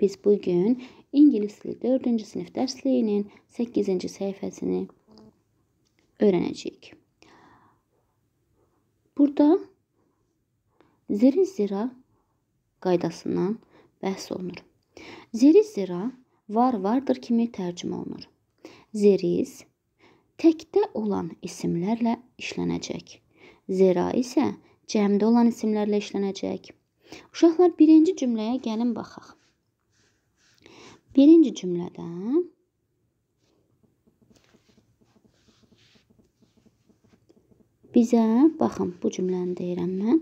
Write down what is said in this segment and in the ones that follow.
biz bu gün ingilis dili 4-cü sinif dərsliyinin 8-ci səhifəsini öyrənəcəyik. Burada ziri zira qaydasından bəhs olunur. Ziri zira var vardır kimi tərcümə olunur. Zeriz təkdə olan isimlərlə işlənəcək. Zira isə cəmdə olan isimlərlə işlənəcək. Uşaqlar birinci cümləyə gəlin baxaq. Birinci cümlədən bizə, baxın, bu cümləni deyirəm mən.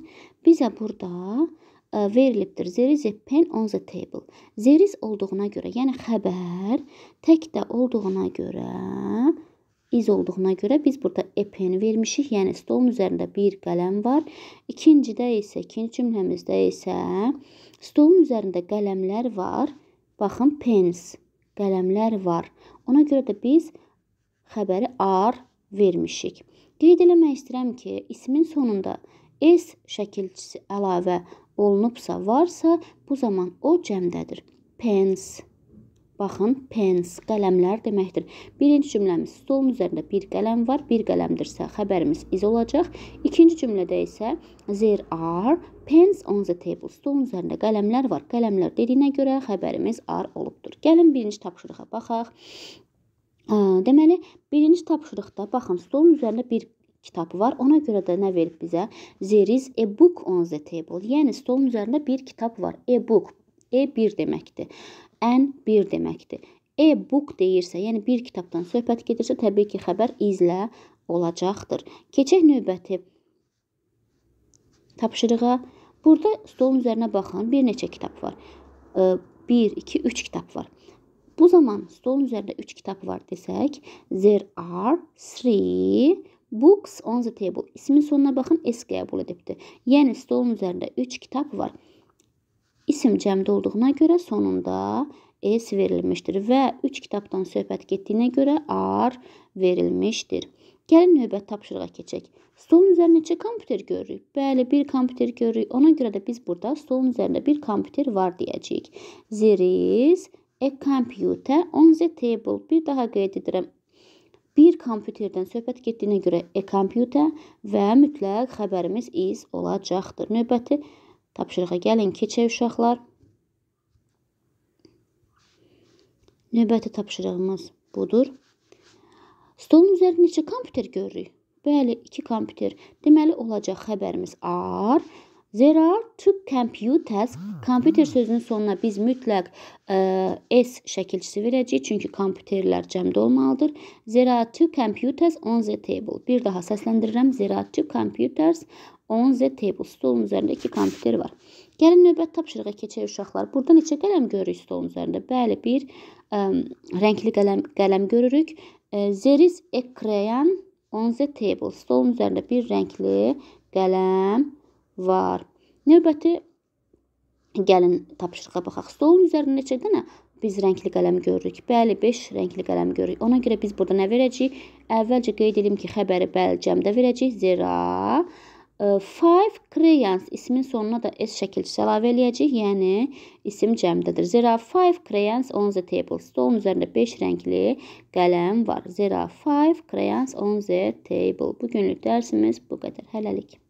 Bizə burada e, verilibdir. There is a pen on the table. There is olduğuna görə, yəni xəbər tək də olduğuna görə, iz olduğuna görə biz burada a pen vermişik. Yəni stolun üzərində bir qələm var. İkincidə isə, ikinci cümləmizdə isə stolun üzərində qələmlər var. Baxın, pens, qələmlər var. Ona görə də biz xəbəri ar vermişik. Qeyd eləmək istəyirəm ki, ismin sonunda s şəkilçisi əlavə olunubsa, varsa, bu zaman o cəmdədir. Pens Baxın, pens, qələmlər deməkdir. Birinci cümləmiz stolun üzərində bir qələm var, bir qələmdirsə xəbərimiz is olacaq. İkinci cümlədə isə there are pens on the table. Stolun üzərində qələmlər var. Qələmlər dediyinə görə xəbərimiz are olubdur. Gəlin birinci tapşırığa baxaq. Deməli, birinci tapşırıqda baxın, stolun üzərində bir kitabı var. Ona görə də nə verib bizə? There is a book on the table. Yəni stolun üzərində bir kitab var. A book E 1 deməkdir. Ən 1 deməkdir. E book deyirsə, yəni bir kitabdan söhbət gedirsə, təbii ki, xəbər izlə olacaqdır. Keçək növbəti tapşırığa. Burada stolun üzərinə baxın, bir neçə kitab var. 1, 2, 3 kitab var. Bu zaman stolun üzərində 3 kitab var desək, there are 3 books on the table. İsmin sonuna baxın, S qəbul edibdir. Yəni stolun üzərində 3 kitab var. İsim cəmdə olduğuna görə sonunda S verilmişdir və 3 kitabdan söhbət getdiyinə görə R verilmişdir. Gəlin növbət tapşırığa keçək. Stolun üzərində neçə kompüter görürük? Bəli, bir kompüter görürük. Ona görə də biz burada stolun üzərində bir kompüter var deyəcəyik. There is a computer on the table. Bir daha qeyd edirəm. Bir kompüterdən söhbət getdiyinə görə a computer və mütləq xəbərimiz is olacaqdır. Növbəti Tapşırığa gəlin, keçək uşaqlar. Növbəti tapşırığımız budur. Stolun üzərində neçə kompüter görürük? Bəli, 2 kompüter. Deməli olacaq xəbərimiz are. There are two computers. Kompüter sözünün sonuna biz mütləq ə, e, s şəkilçisi verəcəyik, çünki kompüterlər cəmdə olmalıdır. There are two computers on the table. Bir daha səsləndirirəm. There are two computers 10 Z tep stolun üzərində 2 kompüter var. Gəlin növbət tapşırığa keçək uşaqlar. Burada neçə qələm görürük stolun üzərində? Bəli, bir ə, rəngli qələm qələm görürük. There e, is a crayon on the table. Stolun üzərində bir rəngli qələm var. Növbəti gəlin tapşırığa baxaq. Stolun üzərində neçə dənə biz rəngli qələm görürük. Bəli, 5 rəngli qələm görürük. Ona görə biz burada nə verəcəyik? Əvvəlcə qeyd edim ki, xəbəri bəli cəmdə verəcəyik. Zira Five crayons ismin sonuna da s şəkilcisi əlavə eləyəcək. Yəni isim cəmdədir. Zira five crayons on the table. Stolun üzərində 5 rəngli qələm var. Zira five crayons on the table. Bu günlük dərsimiz bu qədər. Hələlik.